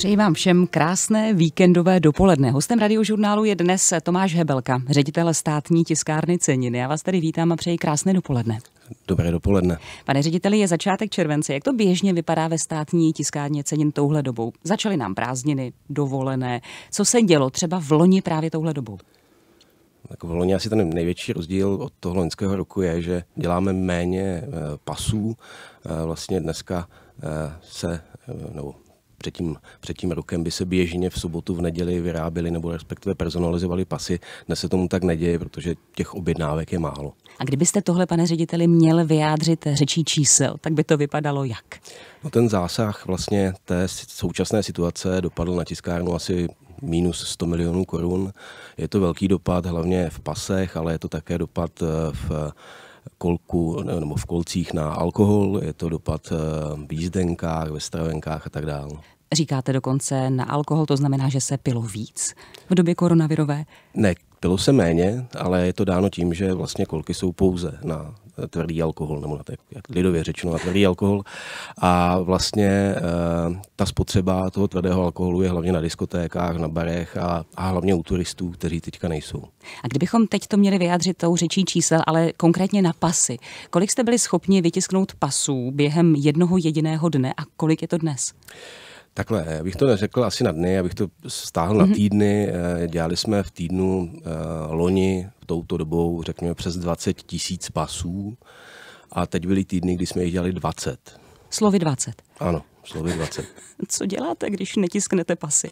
Přeji vám všem krásné víkendové dopoledne. Hostem radiožurnálu je dnes Tomáš Hebelka, ředitel státní tiskárny Ceniny. Já vás tady vítám a přeji krásné dopoledne. Dobré dopoledne. Pane řediteli, je začátek července. Jak to běžně vypadá ve státní tiskárně cenin touhle dobou? Začaly nám prázdniny, dovolené. Co se dělo třeba v loni právě touhle dobou? Tak v loni asi ten největší rozdíl od toho loňského roku je, že děláme méně eh, pasů. Eh, vlastně dneska eh, se, nebo před tím, před tím rokem by se běžně v sobotu, v neděli vyráběly nebo respektive personalizovaly pasy. Dnes se tomu tak neděje, protože těch objednávek je málo. A kdybyste tohle, pane řediteli, měl vyjádřit řečí čísel, tak by to vypadalo jak? No ten zásah vlastně té současné situace dopadl na tiskárnu asi minus 100 milionů korun. Je to velký dopad hlavně v pasech, ale je to také dopad eh, v kolku, nebo v kolcích na alkohol, je to dopad eh, v jízdenkách, ve stravenkách a tak dále. Říkáte dokonce na alkohol, to znamená, že se pilo víc v době koronavirové? Ne, pilo se méně, ale je to dáno tím, že vlastně kolky jsou pouze na tvrdý alkohol, nebo na te, jak lidově řečeno na tvrdý alkohol. A vlastně eh, ta spotřeba toho tvrdého alkoholu je hlavně na diskotékách, na barech a, a hlavně u turistů, kteří teďka nejsou. A kdybychom teď to měli vyjádřit tou řečí čísel, ale konkrétně na pasy. Kolik jste byli schopni vytisknout pasů během jednoho jediného dne a kolik je to dnes? Takhle, já bych to neřekl asi na dny, bych to stáhl mm-hmm. na mhm. týdny. Eh, dělali jsme v týdnu eh, loni touto dobou, řekněme, přes 20 tisíc pasů a teď byly týdny, kdy jsme jich dělali 20. Slovy 20? Ano, slovy 20. Co děláte, když netisknete pasy?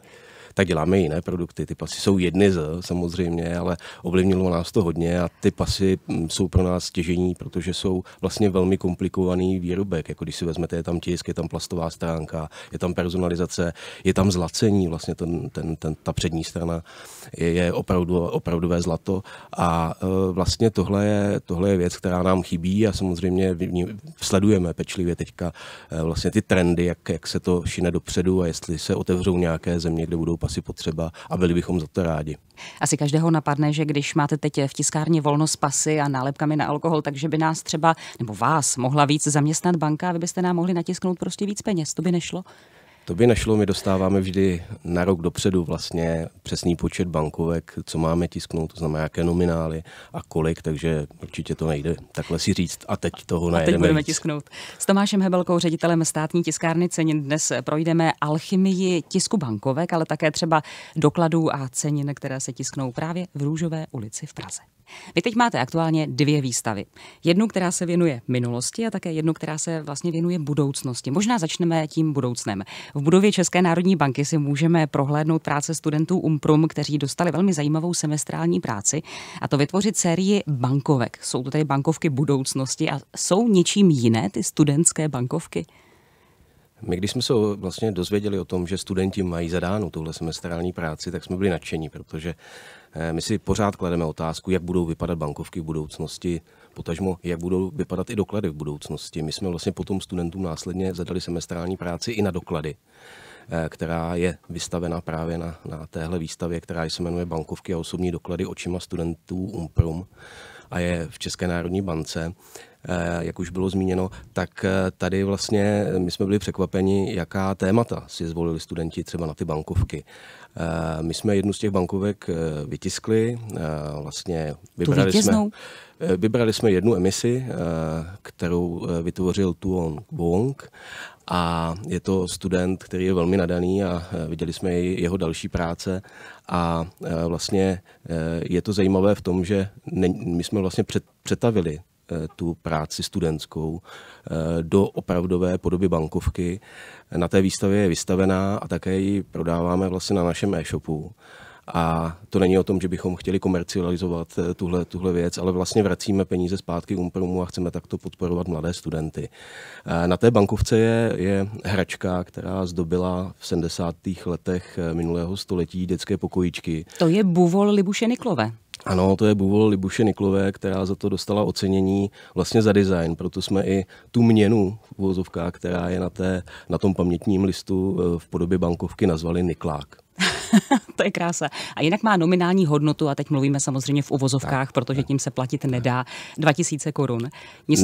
tak děláme jiné produkty. Ty pasy jsou jedny z, samozřejmě, ale ovlivnilo nás to hodně a ty pasy mm, jsou pro nás těžení, protože jsou vlastně velmi komplikovaný výrobek. Jako když si vezmete, je tam tisk, je tam plastová stránka, je tam personalizace, je tam zlacení, vlastně ten, ten, ten, ta přední strana je, je opravdu, opravdové zlato a e, vlastně tohle je, tohle je věc, která nám chybí a samozřejmě sledujeme pečlivě teďka e, vlastně ty trendy, jak, jak se to šine dopředu a jestli se otevřou nějaké země, kde budou pasy asi potřeba a byli bychom za to rádi. Asi každého napadne, že když máte teď v tiskárně volno s pasy a nálepkami na alkohol, takže by nás třeba, nebo vás, mohla víc zaměstnat banka a vy byste nám mohli natisknout prostě víc peněz. To by nešlo? To by nešlo, my dostáváme vždy na rok dopředu vlastně přesný počet bankovek, co máme tisknout, to znamená jaké nominály a kolik, takže určitě to nejde takhle si říct a teď toho najedeme A teď budeme víc. tisknout. S Tomášem Hebelkou, ředitelem státní tiskárny cenin, dnes projdeme alchymii tisku bankovek, ale také třeba dokladů a cenin, které se tisknou právě v Růžové ulici v Praze. Vy teď máte aktuálně dvě výstavy. Jednu, která se věnuje minulosti a také jednu, která se vlastně věnuje budoucnosti. Možná začneme tím budoucnem. V budově České národní banky si můžeme prohlédnout práce studentů UMPRUM, kteří dostali velmi zajímavou semestrální práci a to vytvořit sérii bankovek. Jsou to tedy bankovky budoucnosti a jsou něčím jiné ty studentské bankovky? My, když jsme se vlastně dozvěděli o tom, že studenti mají zadánu tuhle semestrální práci, tak jsme byli nadšení, protože Eh, my si pořád klademe otázku, jak budou vypadat bankovky v budoucnosti, potažmo, jak budou vypadat i doklady v budoucnosti. My jsme vlastně potom studentům následně zadali semestrální práci i na doklady eh, která je vystavena právě na, na téhle výstavě, která se jmenuje Bankovky a osobní doklady očima studentů UMPRUM a je v České národní bance. Eh, jak už bylo zmíněno, tak tady vlastně my jsme byli překvapeni, jaká témata si zvolili studenti třeba na ty bankovky. Eh, my jsme jednu z těch bankovek eh, vytiskli, eh, vlastně vybrali jsme, vybrali jsme jednu emisi, kterou vytvořil tuon Wong a je to student, který je velmi nadaný a viděli jsme jeho další práce a vlastně je to zajímavé v tom, že my jsme vlastně přetavili Eh, tu práci studentskou eh, do opravdové podoby bankovky. Na té výstavě je vystavená a také ji prodáváme vlastně na našem e-shopu. A to není o tom, že bychom chtěli komercializovat eh, tuhle, tuhle věc, ale vlastně vracíme peníze zpátky umprumu a chceme takto podporovat mladé studenty. Na té bankovce je, je hračka, která zdobila v 70. letech minulého století dětské pokojičky. To je buvol Libuše Niklové. Ano, to je bůvol Libuše Niklové, která za to dostala ocenění vlastně za design. Proto jsme i tu měnu vozovka, která je na, té, na tom pamětním listu eh, v podobě bankovky nazvali Niklák. to je krása. A jinak má nominální hodnotu, a teď mluvíme samozřejmě v uvozovkách, tak, protože tím se platit nedá, 2000 korun.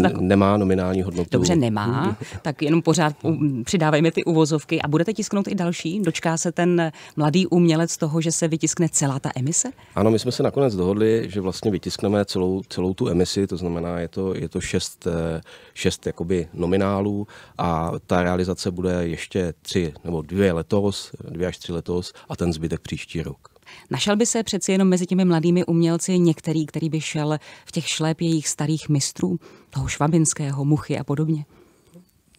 tak... Nemá nominální hodnotu. Dobře, nemá, tak jenom pořád přidávejme ty uvozovky a budete tisknout i další. Dočká se ten mladý umělec toho, že se vytiskne celá ta emise? Ano, my jsme se nakonec dohodli, že vlastně vytiskneme celou, celou tu emisi, to znamená, je to, je to šest, eh, šest jakoby nominálů a ta realizace bude ještě tři nebo dvě letos, dvě až tři letos a ten zbytek příští rok. Našel by se přeci jenom mezi těmi mladými umělci některý, který by šel v těch šlép jejich starých mistrů, toho Švabinského, Muchy a podobně?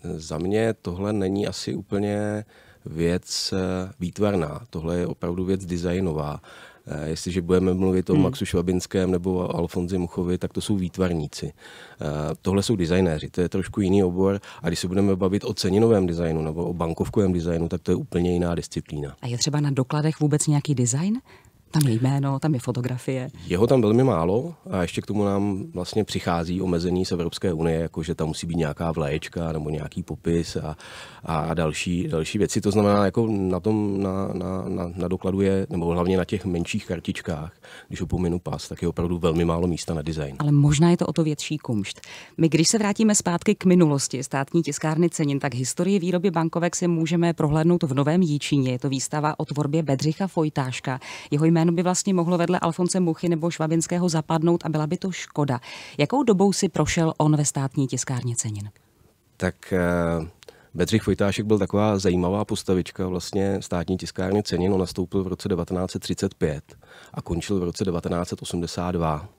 Za mě tohle není asi úplně věc eh, výtvarná, tohle je opravdu věc designová. Eh, jestliže budeme mluvit o hmm. Maxu Švabinském nebo Alfonzi Muchovi, tak to jsou výtvarníci. Eh, tohle jsou designéři, to je trošku jiný obor. A když se budeme bavit o ceninovém designu nebo o bankovkovém designu, tak to je úplně jiná disciplína. A je třeba na dokladech vůbec nějaký design? Tam je jméno, tam je fotografie. Jeho tam velmi málo a ještě k tomu nám vlastně přichází omezení z Evropské unie, jakože tam musí být nějaká vlaječka nebo nějaký popis a, a další, další věci. To znamená, jako na tom na, na, na, na dokladu je, nebo hlavně na těch menších kartičkách, když opomenu pas, tak je opravdu velmi málo místa na design. Ale možná je to o to větší kumšt. My, když se vrátíme zpátky k minulosti státní tiskárny cenin, tak historii výroby bankovek si můžeme prohlédnout v Novém Jíčíně. Je to výstava o tvorbě Bedřicha Fojtáška. Jeho jméno jméno by vlastně mohlo vedle Alfonse Muchy nebo Švabinského zapadnout a byla by to škoda. Jakou dobou si prošel on ve státní tiskárně cenin? Tak uh... Bedřich Vojtášek byl taková zajímavá postavička vlastně státní tiskárny cenin. On nastoupil v roce 1935 a končil v roce 1982.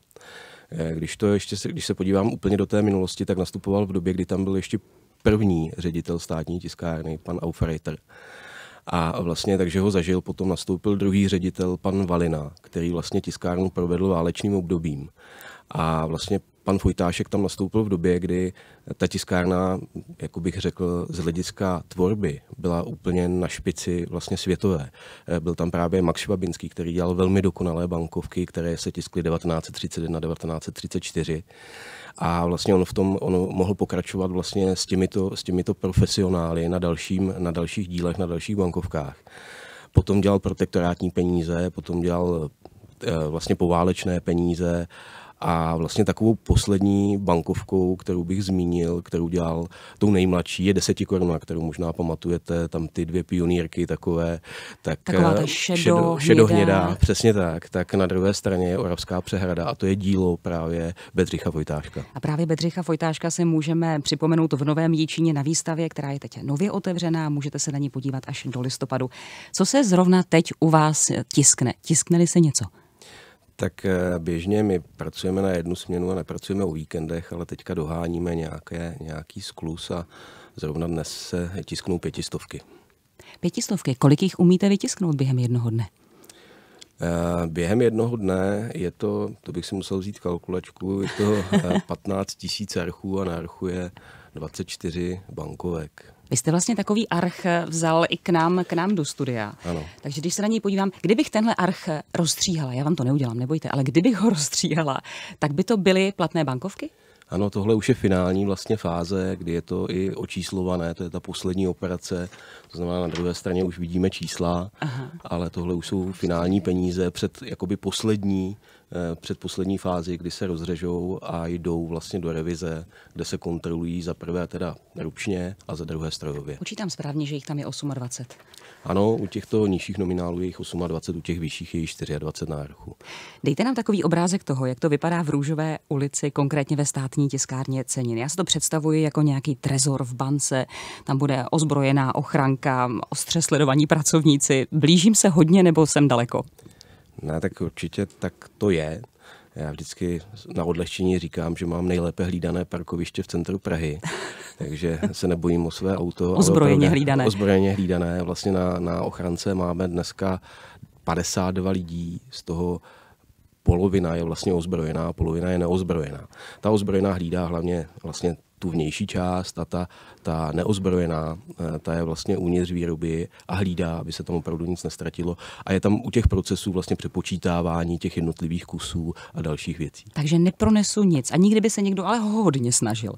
Eh, když, to ještě, když se podívám úplně do té minulosti, tak nastupoval v době, kdy tam byl ještě první ředitel státní tiskárny, pan Aufreiter. A vlastně takže ho zažil, potom nastoupil druhý ředitel, pan Valina, který vlastně tiskárnu provedl válečným obdobím. A vlastně pan Fojtášek tam nastoupil v době, kdy ta tiskárna, jako bych řekl, z hlediska tvorby byla úplně na špici vlastně světové. Eh, byl tam právě Max Švabinský, který dělal velmi dokonalé bankovky, které se tiskly 1931, 1934. A vlastně on v tom on mohl pokračovat vlastně s těmito, s těmito profesionály na, dalším, na dalších dílech, na dalších bankovkách. Potom dělal protektorátní peníze, potom dělal eh, vlastně poválečné peníze a vlastně takovou poslední bankovkou, kterou bych zmínil, kterou dělal tou nejmladší, je desetikoruna, kterou možná pamatujete, tam ty dvě pionýrky takové, tak Taková ta eh, šedo, šedo, přesně tak, tak na druhé straně je Oravská přehrada a to je dílo právě Bedřicha Vojtáška. A právě Bedřicha Vojtáška si můžeme připomenout v Novém Jíčíně na výstavě, která je teď nově otevřená, můžete se na ní podívat až do listopadu. Co se zrovna teď u vás tiskne? Tiskneli se něco? Tak eh, běžně my pracujeme na jednu směnu a nepracujeme o víkendech, ale teďka doháníme nějaké, nějaký sklus a zrovna dnes se tisknou pětistovky. Pětistovky, kolik jich umíte vytisknout během jednoho dne? Eh, během jednoho dne je to, to bych si musel vzít kalkulačku, je to 15 eh, tisíc archů a na archu je 24 bankovek. Vy jste vlastně takový arch vzal i k nám, k nám do studia. Ano. Takže když se na něj podívám, kdybych tenhle arch rozstříhala, já vám to neudělám, nebojte, ale kdybych ho rozstříhala, tak by to byly platné bankovky? Ano, tohle už je finální vlastně fáze, kdy je to i očíslované, to je ta poslední operace, to znamená na druhé straně už vidíme čísla, Aha. ale tohle už jsou finální peníze před jakoby poslední, eh, před poslední fázi, kdy se rozřežou a jdou vlastně do revize, kde se kontrolují za prvé teda ručně a za druhé strojově. Počítám správně, že jich tam je 28. Ano, u těchto nižších nominálů je jich 28, u těch vyšších je jich 24 na Erchu. Dejte nám takový obrázek toho, jak to vypadá v Růžové ulici, konkrétně ve státní tiskárně cenin. Já si to představuji jako nějaký trezor v bance, tam bude ozbrojená ochranka, ostře sledovaní pracovníci. Blížím se hodně nebo jsem daleko? Ne, tak určitě tak to je. Já vždycky na odlehčení říkám, že mám nejlépe hlídané parkoviště v centru Prahy, takže se nebojím o své auto. Ozbrojeně hlídané. Ozbrojeně hlídané. Vlastně na, na ochrance máme dneska 52 lidí, z toho polovina je vlastně ozbrojená, polovina je neozbrojená. Ta ozbrojená hlídá hlavně vlastně tu vnější část a ta, ta neozbrojená, eh, ta je vlastně uvnitř výroby a hlídá, aby se tam opravdu nic nestratilo. A je tam u těch procesů vlastně přepočítávání těch jednotlivých kusů a dalších věcí. Takže nepronesu nic. A nikdy by se někdo ale hodně snažil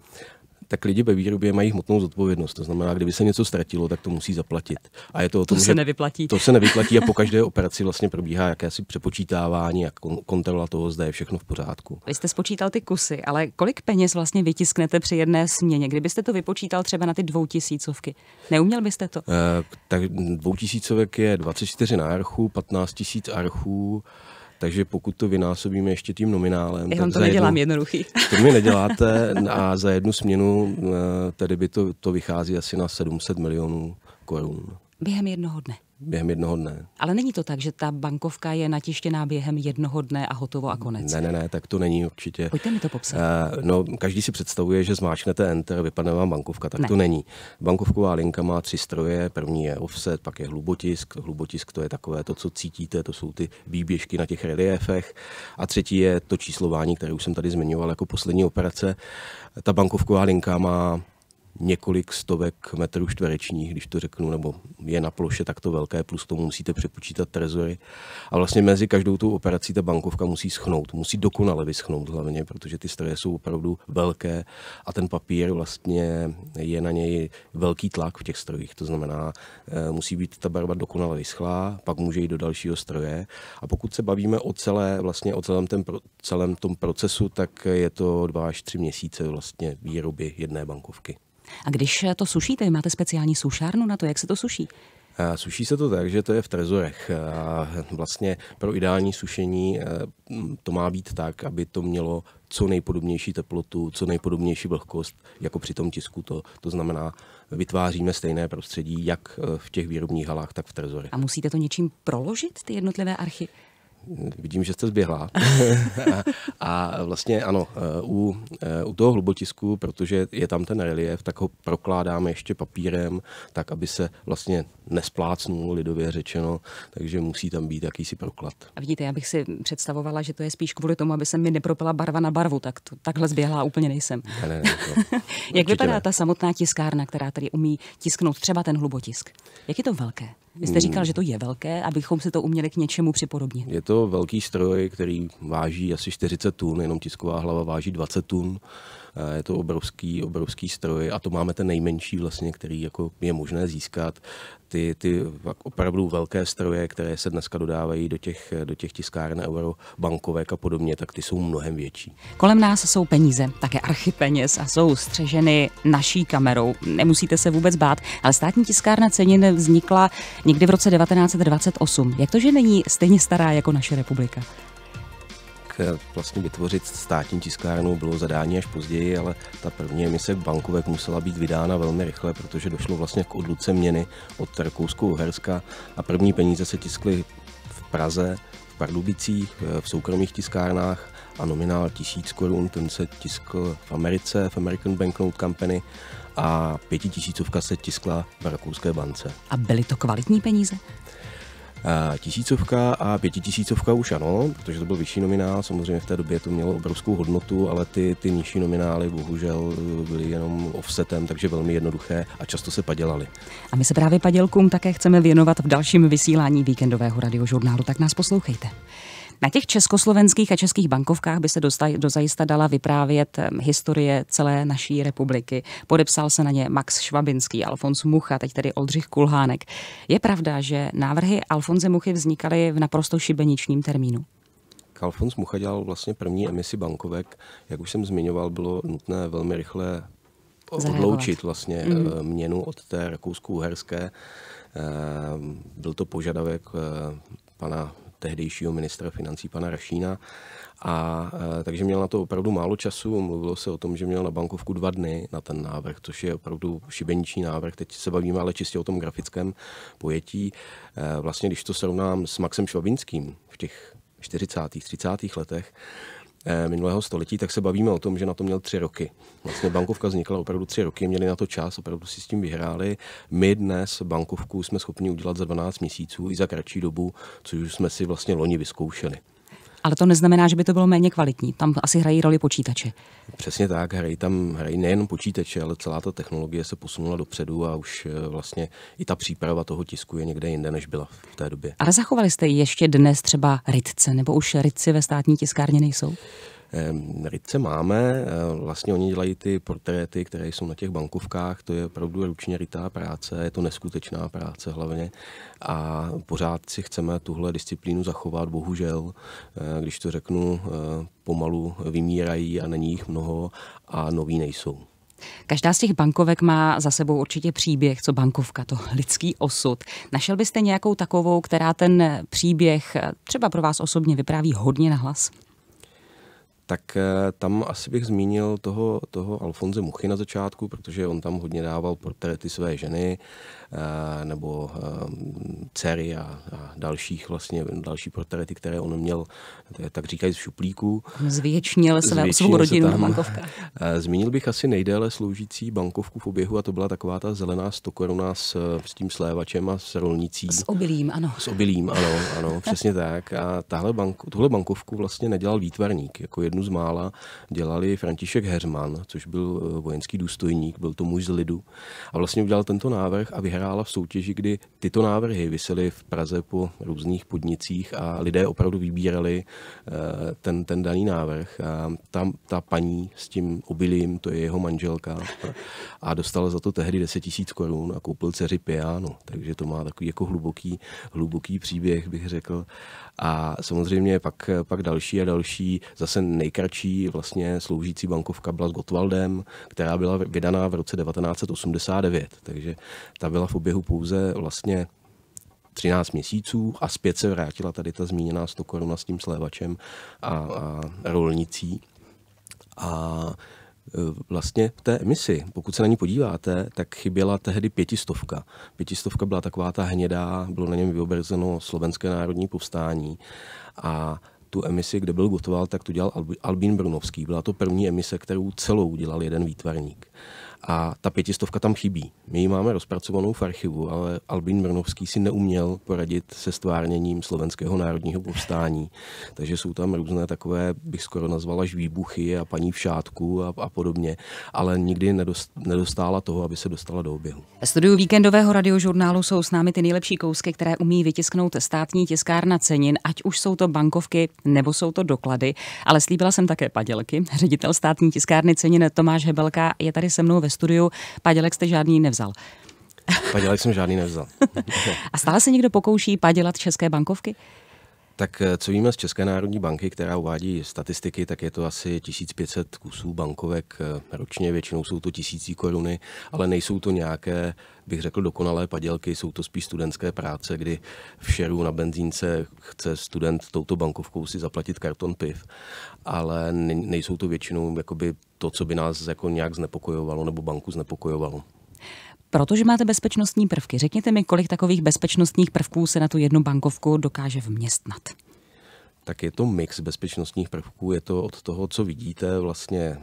tak lidi ve výrobě mají hmotnou zodpovědnost. To znamená, kdyby se něco ztratilo, tak to musí zaplatit. A je to, o tom, to se nevyplatí. To se nevyplatí a po každé operaci vlastně probíhá jakési přepočítávání a kontrola toho, zda je všechno v pořádku. Vy jste spočítal ty kusy, ale kolik peněz vlastně vytisknete při jedné směně? Kdybyste to vypočítal třeba na ty dvoutisícovky, neuměl byste to? Eh, tak dvoutisícovek je 24 na archu, 15 tisíc archů, takže pokud to vynásobíme ještě tím nominálem... Já vám to nedělám jednu, jednoduchý. To mi neděláte a za jednu směnu eh, tedy by to, to vychází asi na 700 milionů korun. Během jednoho dne během jednoho dne. Ale není to tak, že ta bankovka je natištěná během jednoho dne a hotovo a konec? Ne, ne, ne, tak to není určitě. Pojďte mi to popsat. Uh, no, každý si představuje, že zmáčknete Enter, vypadne vám bankovka, tak ne. to není. Bankovková linka má tři stroje, první je offset, pak je hlubotisk. Hlubotisk to je takové to, co cítíte, to jsou ty výběžky na těch reliefech. A třetí je to číslování, které už jsem tady zmiňoval jako poslední operace. Ta bankovková linka má několik stovek metrů čtverečních, když to řeknu, nebo je na ploše takto velké, plus tomu musíte přepočítat trezory. A vlastně mezi každou tou operací ta bankovka musí schnout, musí dokonale vyschnout hlavně, protože ty stroje jsou opravdu velké a ten papír vlastně je na něj velký tlak v těch strojích. To znamená, eh, musí být ta barva dokonale vyschlá, pak může jít do dalšího stroje. A pokud se bavíme o, celé, vlastně o celém, ten, celém tom procesu, tak je to dva až tři měsíce vlastně výroby jedné bankovky. A když eh, to sušíte, máte speciální sušárnu na to, jak se to suší? Eh, suší se to tak, že to je v trezorech. A eh, vlastně pro ideální sušení to má být tak, aby to mělo co nejpodobnější teplotu, co nejpodobnější vlhkost, jako při tom tisku. To, to znamená, vytváříme stejné prostředí jak v těch výrobních halách, tak v trezorech. A musíte to něčím proložit, ty jednotlivé archy? vidím, že jste zběhla. a vlastně ano, eh, u, eh, u toho hlubotisku, protože je tam ten relief, tak ho prokládáme ještě papírem, tak aby se vlastně nesplácnul, lidově řečeno, takže musí tam být jakýsi proklad. A vidíte, já bych si představovala, že to je spíš kvůli tomu, aby se mi nepropila barva na barvu, tak to, takhle zběhla úplně nejsem. Ne, ne, ne, to, Jak vypadá ne. ta samotná tiskárna, která tady umí tisknout třeba ten hlubotisk? Jak je to velké? Vy jste hmm. říkal, že to je velké, abychom se to uměli k něčemu připodobnit. Je to velký stroj, který váží asi 40 tun, jenom tisková hlava váží 20 tun. Eh, je to obrovský, obrovský stroj a to máme ten nejmenší vlastně, který jako je možné získat. Ty, ty opravdu velké stroje, které se dneska dodávají do těch, do těch tiskáren euro, bankovek a podobně, tak ty jsou mnohem větší. Kolem nás jsou peníze, také archy peněz a jsou střeženy naší kamerou. Nemusíte se vůbec bát, ale státní tiskárna cenin vznikla někdy v roce 1928. Jak to, že není stejně stará jako naše republika? Eh, vlastně vytvořit státní tiskárnu bylo zadání až později, ale ta první emise bankovek musela být vydána velmi rychle, protože došlo vlastně k odluce měny od Rakouskou uherska a první peníze se tiskly v Praze, v Pardubicích, eh, v soukromých tiskárnách a nominál 1000 korun, ten se tiskl v Americe, v American Banknote Company a pětitisícovka se tiskla v rakouské bance. A byly to kvalitní peníze? tisícovka a pětitisícovka už ano, protože to byl vyšší nominál, samozřejmě v té době to mělo obrovskou hodnotu, ale ty, ty nižší nominály bohužel eh, byly jenom offsetem, takže velmi jednoduché a často se padělaly. A my se právě padělkům také chceme věnovat v dalším vysílání víkendového radiožurnálu, tak nás poslouchejte. Na těch československých a českých bankovkách by se do zajista dala vyprávět eh, historie celé naší republiky. Podepsal se na ně Max Švabinský, Alfons Mucha, teď tedy Oldřich Kulhánek. Je pravda, že návrhy Alfonze Muchy vznikaly v naprosto šibeničním termínu? Alfons Mucha dělal vlastně první emisi bankovek. Jak už jsem zmiňoval, bylo nutné velmi rychle odloučit vlastně mm měnu od té rakousko-uherské. Eh, byl to požadavek pana tehdejšího ministra financí pana Rašína. A, e, takže měl na to opravdu málo času. Mluvilo se o tom, že měl na bankovku dva dny na ten návrh, což je opravdu šibeniční návrh. Teď se bavíme ale čistě o tom grafickém pojetí. E, vlastně, když to srovnám s Maxem Švabinským v těch 40. 30. letech, Eh, minulého století, tak se bavíme o tom, že na to měl tři roky. Vlastně bankovka vznikla opravdu tři roky, měli na to čas, opravdu si s tím vyhráli. My dnes bankovku jsme schopni udělat za 12 měsíců i za kratší dobu, což jsme si vlastně loni vyzkoušeli ale to neznamená, že by to bylo méně kvalitní. Tam asi hrají roli počítače. Přesně tak, hrají tam hrají nejen počítače, ale celá ta technologie se posunula dopředu a už eh, vlastně i ta příprava toho tisku je někde jinde, než byla v té době. Ale zachovali jste ještě dnes třeba rytce, nebo už rytci ve státní tiskárně nejsou? Ehm, Rytce máme, eh, vlastně oni dělají ty portréty, které jsou na těch bankovkách, to je opravdu ručně rytá práce, je to neskutečná práce hlavně a pořád si chceme tuhle disciplínu zachovat, bohužel, eh, když to řeknu, eh, pomalu vymírají a není jich mnoho a noví nejsou. Každá z těch bankovek má za sebou určitě příběh, co bankovka, to lidský osud. Našel byste nějakou takovou, která ten příběh třeba pro vás osobně vypráví hodně na hlas? tak eh, tam asi bych zmínil toho, toho Alfonze Muchy na začátku, protože on tam hodně dával portréty své ženy, Eh, nebo eh, dcery a, a dalších vlastně, další portréty, které on měl, eh, tak říkají z šuplíku. Zvětšnil své, svou rodinu bankovka. Zmínil bych asi nejdéle sloužící bankovku v oběhu a to byla taková ta zelená koruna s, s tím slévačem a s rolnicí. S obilím, ano. S obilím, ano, ano, přesně tak. A tahle banko, tuhle bankovku vlastně nedělal výtvarník, jako jednu z mála dělali František Herman, což byl vojenský důstojník, byl to muž z lidu a vlastně udělal tento návrh a vyhrál vyhrála v soutěži, kdy tyto návrhy vysely v Praze po různých podnicích a lidé opravdu vybírali eh, ten, ten daný návrh. A tam ta paní s tím obilím, to je jeho manželka, a dostala za to tehdy 10 tisíc korun a koupil dceři piano. Takže to má takový jako hluboký, hluboký příběh, bych řekl. A samozřejmě pak, pak další a další, zase nejkratší vlastně sloužící bankovka byla s Gotwaldem, která byla vydaná v roce 1989, takže ta byla v oběhu pouze vlastně 13 měsíců a zpět se vrátila tady ta zmíněná 100 koruna s tím slévačem a, a rolnicí. A e, vlastně v té emisi, pokud se na ní podíváte, tak chyběla tehdy pětistovka. Pětistovka byla taková ta hnědá, bylo na něm vyobrazeno slovenské národní povstání a tu emisi, kde byl gotoval, tak tu dělal Albín Brunovský. Byla to první emise, kterou celou dělal jeden výtvarník. A ta pětistovka tam chybí. My ji máme rozpracovanou v archivu, ale Albín Mrnovský si neuměl poradit se stvárněním slovenského národního povstání. Takže jsou tam různé takové, bych skoro nazvala, výbuchy a paní v šátku a, a podobně, ale nikdy nedost, nedostála toho, aby se dostala do oběhu. Ve studiu víkendového radiožurnálu jsou s námi ty nejlepší kousky, které umí vytisknout státní tiskárna cenin, ať už jsou to bankovky nebo jsou to doklady. Ale slíbila jsem také padělky. Ředitel státní tiskárny cenin Tomáš Hebelka je tady se mnou ve ve studiu. Padělek jste žádný nevzal. Padělek jsem žádný nevzal. a stále se někdo pokouší padělat české bankovky? Tak eh, co víme z České národní banky, která uvádí statistiky, tak je to asi 1500 kusů bankovek eh, ročně, většinou jsou to tisící koruny, ale nejsou to nějaké, bych řekl, dokonalé padělky, jsou to spíš studentské práce, kdy v šeru na benzínce chce student touto bankovkou si zaplatit karton piv, ale nejsou to většinou jakoby to, co by nás jako nějak znepokojovalo nebo banku znepokojovalo protože máte bezpečnostní prvky. Řekněte mi, kolik takových bezpečnostních prvků se na tu jednu bankovku dokáže vměstnat tak je to mix bezpečnostních prvků. Je to od toho, co vidíte, vlastně eh,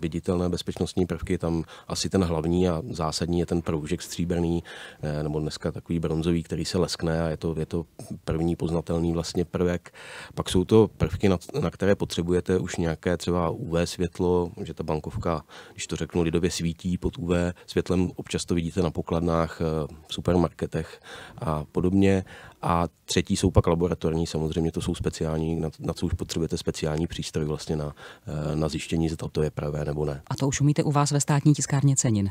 viditelné bezpečnostní prvky. Tam asi ten hlavní a zásadní je ten proužek stříbrný, eh, nebo dneska takový bronzový, který se leskne a je to, je to první poznatelný vlastně prvek. Pak jsou to prvky, na, na které potřebujete už nějaké třeba UV světlo, že ta bankovka, když to řeknu lidově, svítí pod UV světlem. Občas to vidíte na pokladnách, eh, v supermarketech a podobně. A třetí jsou pak laboratorní, samozřejmě to jsou speciální speciální, na, na co už potřebujete speciální přístroj vlastně na, eh, na zjištění, zda to je pravé nebo ne. A to už umíte u vás ve státní tiskárně cenin.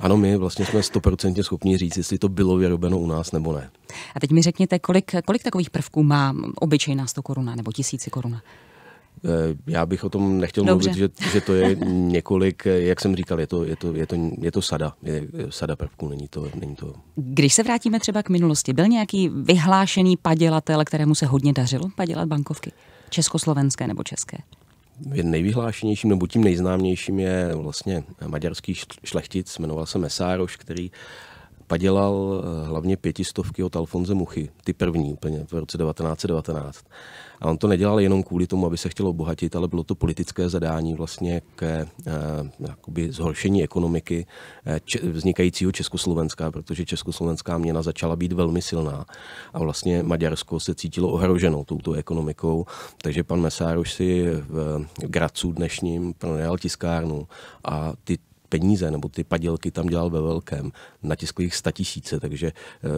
Ano, my vlastně jsme stoprocentně schopni říct, jestli to bylo vyrobeno u nás nebo ne. A teď mi řekněte, kolik, kolik takových prvků má obyčejná 100 koruna nebo 1000 koruna? Eh, já bych o tom nechtěl Dobře. mluvit, že, že to je několik, eh, jak jsem říkal, je to, je to, je to, je to sada, je eh, sada prvků, není to, není to... Když se vrátíme třeba k minulosti, byl nějaký vyhlášený padělatel, kterému se hodně dařilo padělat bankovky? Československé nebo české? nejvyhlášenějším nebo tím nejznámějším je vlastně maďarský šlechtic, jmenoval se Mesároš, který uh, padělal eh, hlavně pětistovky od Alfonze Muchy, ty první úplně v roce 1919. A on to nedělal jenom kvůli tomu, aby se chtěl obohatit, ale bylo to politické zadání vlastně k eh, jakoby zhoršení ekonomiky eh, če, vznikajícího Československa, protože československá měna začala být velmi silná a vlastně Maďarsko se cítilo ohroženo touto ekonomikou, takže pan Mesároš si v Gracu dnešním pronajal tiskárnu a ty peníze nebo ty padělky tam dělal ve velkém. Natiskl jich tisíce, takže eh,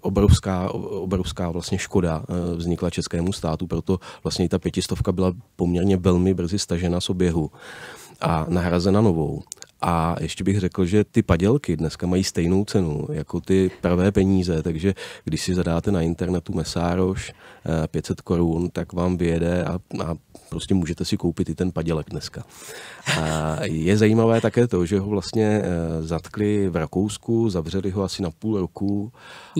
obrovská, obrovská vlastně škoda eh, vznikla českému státu, proto vlastně ta pětistovka byla poměrně velmi brzy stažena z oběhu a nahrazena novou. A ještě bych řekl, že ty padělky dneska mají stejnou cenu jako ty pravé peníze, takže když si zadáte na internetu mesároš 500 eh, korun, tak vám vyjede a, a prostě můžete si koupit i ten padělek dneska. A je zajímavé také to, že ho vlastně eh, zatkli v Rakousku, zavřeli ho asi na půl roku.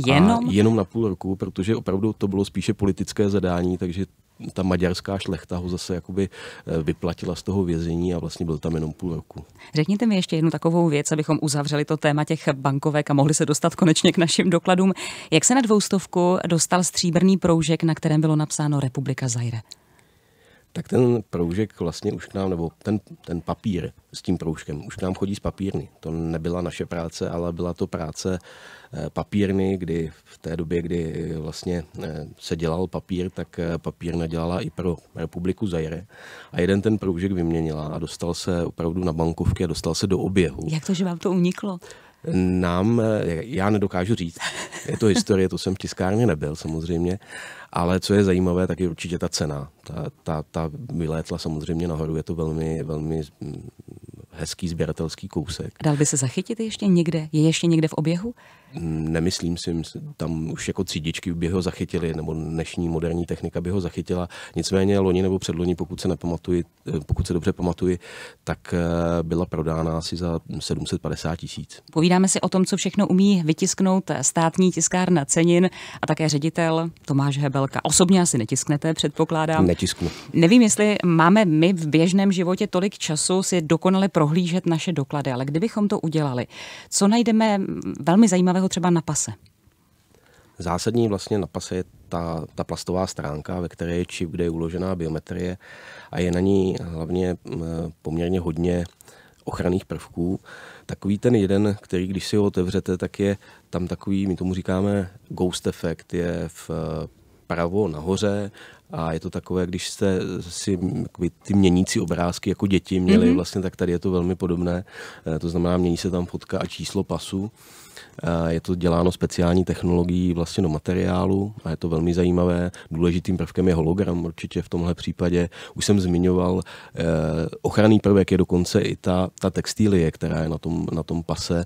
Jenom? A jenom na půl roku, protože opravdu to bylo spíše politické zadání, takže ta maďarská šlechta ho zase jakoby eh, vyplatila z toho vězení a vlastně byl tam jenom půl roku. Řekněte mi ještě jednu takovou věc, abychom uzavřeli to téma těch bankovek a mohli se dostat konečně k našim dokladům. Jak se na dvoustovku dostal stříbrný proužek, na kterém bylo napsáno Republika Zaire? tak ten proužek vlastně už nám, nebo ten, ten papír s tím proužkem už nám chodí z papírny. To nebyla naše práce, ale byla to práce eh, papírny, kdy v té době, kdy vlastně eh, se dělal papír, tak eh, papírna dělala i pro republiku zajere. A jeden ten proužek vyměnila a dostal se opravdu na bankovky a dostal se do oběhu. Jak to, že vám to uniklo? nám, eh, já nedokážu říct, je to historie, to jsem v tiskárně nebyl samozřejmě, ale co je zajímavé, tak je určitě ta cena. Ta, ta, ta vylétla samozřejmě nahoru, je to velmi, velmi mm, hezký sběratelský kousek. Dal by se zachytit ještě někde? Je ještě někde v oběhu? Nemyslím si, tam už jako třídičky by ho zachytili, nebo dnešní moderní technika by ho zachytila. Nicméně loni nebo předloni, pokud se, nepamatuji, eh, pokud se dobře pamatuji, tak eh, byla prodána asi za 750 tisíc. Povídáme si o tom, co všechno umí vytisknout státní tiskárna cenin a také ředitel Tomáš Hebelka. Osobně asi netisknete, předpokládám. Netisknu. Nevím, jestli máme my v běžném životě tolik času si dokonale prohlížet naše doklady, ale kdybychom to udělali, co najdeme velmi zajímavého zajímavého třeba na pase? Zásadní vlastně na pase je ta, ta plastová stránka, ve které je čip, kde je uložená biometrie a je na ní hlavně poměrně hodně ochranných prvků. Takový ten jeden, který když si ho otevřete, tak je tam takový, my tomu říkáme ghost effect, je v e, pravo nahoře a je to takové, když jste si ty měnící obrázky jako děti měli, mm-hmm. vlastně tak tady je to velmi podobné. E, to znamená, mění se tam fotka a číslo pasu. Eh, je to děláno speciální technologií vlastně do materiálu a je to velmi zajímavé. Důležitým prvkem je hologram určitě v tomhle případě. Už jsem zmiňoval, eh, ochranný prvek je dokonce i ta, ta textilie která je na tom, na tom pase,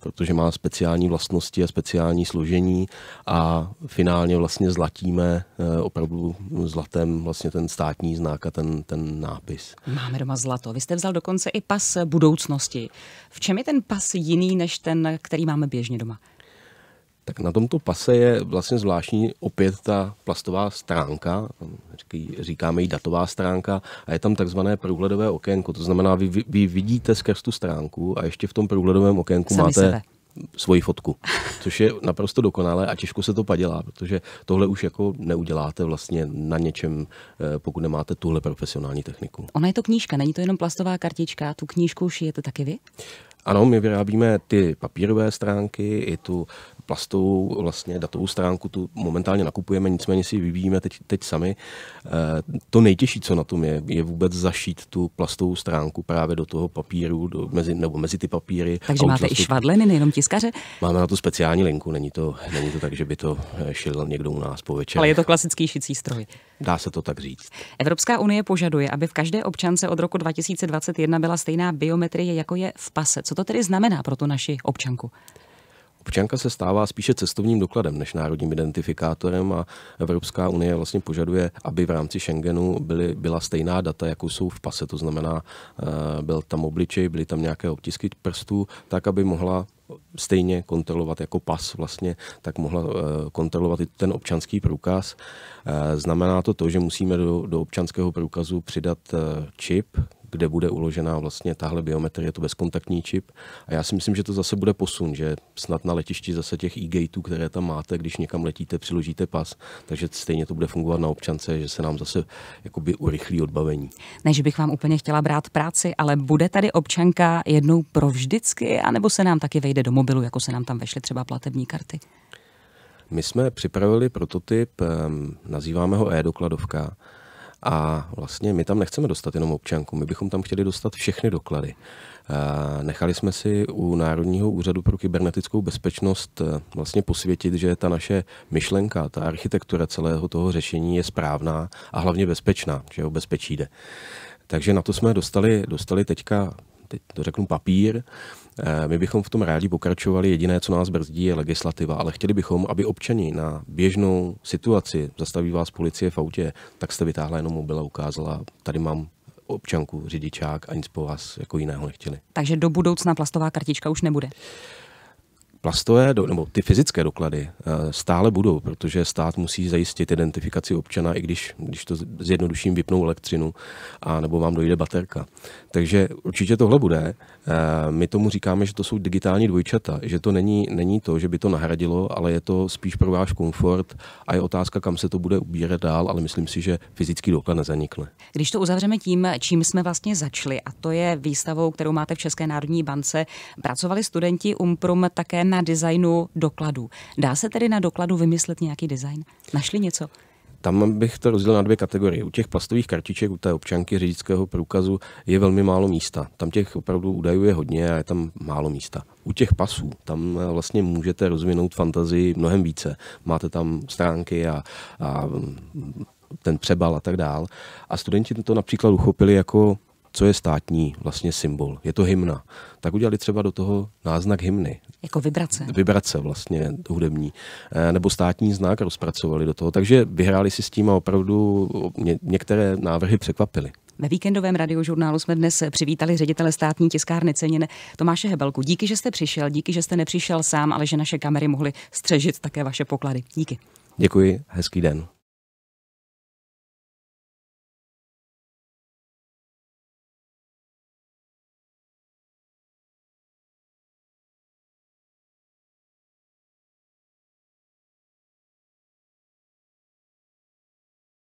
protože má speciální vlastnosti a speciální složení a finálně vlastně zlatíme eh, opravdu zlatem vlastně ten státní znak a ten, ten nápis. Máme doma zlato. Vy jste vzal dokonce i pas budoucnosti. V čem je ten pas jiný než ten, který máme máme běžně doma? Tak na tomto pase je vlastně zvláštní opět ta plastová stránka, říkáme ji datová stránka, a je tam takzvané průhledové okénko. To znamená, vy, vy vidíte skrz tu stránku a ještě v tom průhledovém okénku Sami máte sebe svoji fotku, což je naprosto dokonalé a těžko se to padělá, protože tohle už jako neuděláte vlastně na něčem, eh, pokud nemáte tuhle profesionální techniku. Ona je to knížka, není to jenom plastová kartička, tu knížku šijete taky vy? Ano, my vyrábíme ty papírové stránky i tu plastovou vlastně datovou stránku, tu momentálně nakupujeme, nicméně si ji vyvíjíme teď, teď sami. Eh, to nejtěžší, co na tom je, je vůbec zašít tu plastovou stránku právě do toho papíru, do, mezi, nebo mezi ty papíry. Takže máte účastnit. i švadleny, nejenom tiskaře? Máme na to speciální linku, není to, není to tak, že by to eh, šil někdo u nás po večer. Ale je to klasický šicí stroj. Dá se to tak říct. Evropská unie požaduje, aby v každé občance od roku 2021 byla stejná biometrie, jako je v pase. Co to tedy znamená pro tu naši občanku? Občanka se stává spíše cestovním dokladem než národním identifikátorem a Evropská unie vlastně požaduje, aby v rámci Schengenu byly, byla stejná data, jako jsou v pase, to znamená, eh, byl tam obličej, byly tam nějaké obtisky prstů, tak, aby mohla stejně kontrolovat jako pas vlastně, tak mohla eh, kontrolovat i ten občanský průkaz. Eh, znamená to to, že musíme do, do občanského průkazu přidat čip, kde bude uložená vlastně tahle biometrie, to bezkontaktní čip. A já si myslím, že to zase bude posun, že snad na letišti zase těch e-gateů, které tam máte, když někam letíte, přiložíte pas, takže stejně to bude fungovat na občance, že se nám zase jakoby urychlí odbavení. Ne, že bych vám úplně chtěla brát práci, ale bude tady občanka jednou pro vždycky, anebo se nám taky vejde do mobilu, jako se nám tam vešly třeba platební karty? My jsme připravili prototyp, ehm, nazýváme ho e-dokladovka a vlastně my tam nechceme dostat jenom občanku, my bychom tam chtěli dostat všechny doklady. Nechali jsme si u Národního úřadu pro kybernetickou bezpečnost e, vlastně posvětit, že ta naše myšlenka, ta architektura celého toho řešení je správná a hlavně bezpečná, že o bezpečí jde. Takže na to jsme dostali, dostali teďka, teď to řeknu papír, Eh, my bychom v tom rádi pokračovali. Jediné, co nás brzdí, je legislativa, ale chtěli bychom, aby občani na běžnou situaci zastaví vás policie v autě, tak jste vytáhla jenom mobil a ukázala, tady mám občanku, řidičák a nic po vás jako jiného nechtěli. Takže do budoucna plastová kartička už nebude. Plastové, nebo ty fyzické doklady eh, stále budou, protože stát musí zajistit identifikaci občana, i když, když to zjednoduším, vypnou elektřinu a nebo vám dojde baterka. Takže určitě tohle bude. Eh, my tomu říkáme, že to jsou digitální dvojčata, že to není, není to, že by to nahradilo, ale je to spíš pro váš komfort a je otázka, kam se to bude ubírat dál, ale myslím si, že fyzický doklad nezanikne. Když to uzavřeme tím, čím jsme vlastně začali, a to je výstavou, kterou máte v České národní bance, pracovali studenti UMPRUM také na na designu dokladů. Dá se tedy na dokladu vymyslet nějaký design? Našli něco? Tam bych to rozdělil na dvě kategorie. U těch plastových kartiček, u té občanky řidičského průkazu je velmi málo místa. Tam těch opravdu údajů je hodně a je tam málo místa. U těch pasů, tam eh, vlastně můžete rozvinout fantazii mnohem více. Máte tam stránky a, a mm, ten přebal a tak dál. A studenti to například uchopili jako co je státní vlastně symbol. Je to hymna. Tak udělali třeba do toho náznak hymny. Jako vibrace. Vibrace vlastně hudební. Eh, nebo státní znak rozpracovali do toho. Takže vyhráli si s tím a opravdu některé návrhy překvapily. Ve víkendovém radiožurnálu jsme dnes přivítali ředitele státní tiskárny cenin Tomáše Hebelku. Díky, že jste přišel, díky, že jste nepřišel sám, ale že naše kamery mohly střežit také vaše poklady. Díky. Děkuji, hezký den.